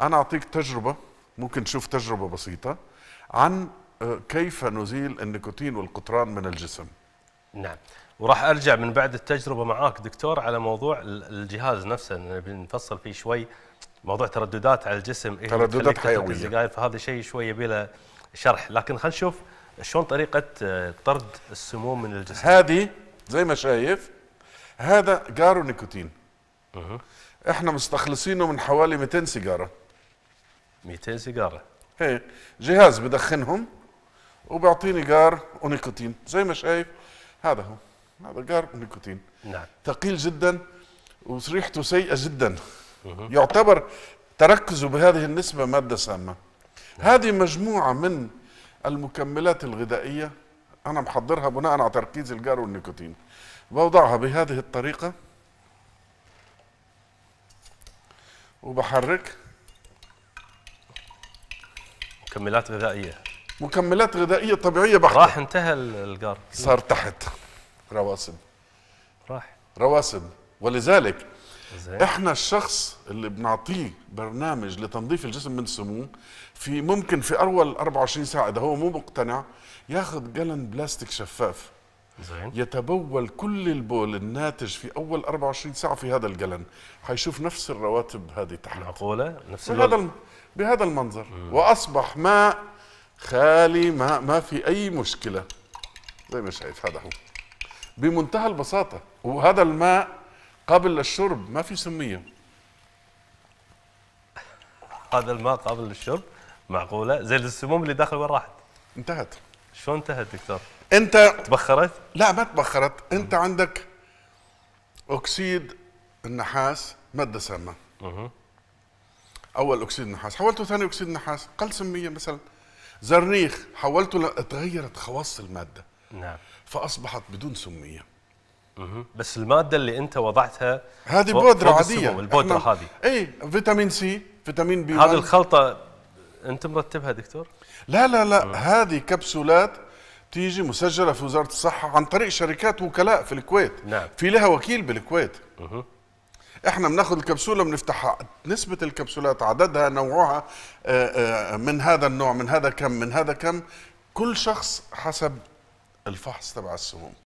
انا اعطيك تجربه ممكن تشوف تجربه بسيطه عن آه، كيف نزيل النيكوتين والقطران من الجسم نعم وراح ارجع من بعد التجربه معاك دكتور على موضوع الجهاز نفسه بنفصل فيه شوي موضوع ترددات على الجسم إيه ترددات حيويه فهذا شيء شوي بلا شرح لكن خلينا نشوف شلون طريقه آه، طرد السموم من الجسم هذه زي ما شايف هذا جارو نيكوتين احنا مستخلصينه من حوالي 200 سيجاره 200 سيجاره هي إيه، جهاز بدخنهم وبيعطيني جار ونيكوتين زي ما شايف هذا هو هذا جار ونيكوتين نعم ثقيل جدا وريحته سيئه جدا يعتبر تركزه بهذه النسبه ماده سامه نعم. هذه مجموعه من المكملات الغذائيه انا محضرها بناء على تركيز الجار والنيكوتين بوضعها بهذه الطريقه وبحرك مكملات غذائيه مكملات غذائيه طبيعيه بحته راح انتهى القار صار تحت رواسب راح رواسب ولذلك زي. احنا الشخص اللي بنعطيه برنامج لتنظيف الجسم من السموم في ممكن في اول 24 ساعه اذا هو مو مقتنع ياخذ قلم بلاستيك شفاف زين. يتبول كل البول الناتج في اول 24 ساعه في هذا الجلن حيشوف نفس الرواتب هذه تحت معقوله نفس بهذا الم... بهذا المنظر مم. واصبح ماء خالي ما ما في اي مشكله زي ما شايف هذا هو بمنتهى البساطه وهذا الماء قابل للشرب ما في سميه هذا الماء قابل للشرب معقوله زي السموم اللي داخل وين راحت انتهت شو انتهت دكتور؟ انت تبخرت؟ لا ما تبخرت، انت مم. عندك اكسيد النحاس ماده سامه. اول اكسيد النحاس، حولته ثاني اكسيد النحاس، قل سميه مثلا. زرنيخ حولته ل... تغيرت خواص الماده. نعم. فاصبحت بدون سميه. مم. بس الماده اللي انت وضعتها هذه بودره عاديه البودره هذه. اي فيتامين سي، فيتامين بي هذه الخلطه انت مرتبها دكتور؟ لا لا لا أه. هذه كبسولات تيجي مسجله في وزاره الصحه عن طريق شركات وكلاء في الكويت نعم. في لها وكيل بالكويت مه. احنا بناخذ الكبسوله بنفتحها نسبه الكبسولات عددها نوعها آه، آه، من هذا النوع من هذا كم من هذا كم كل شخص حسب الفحص تبع السموم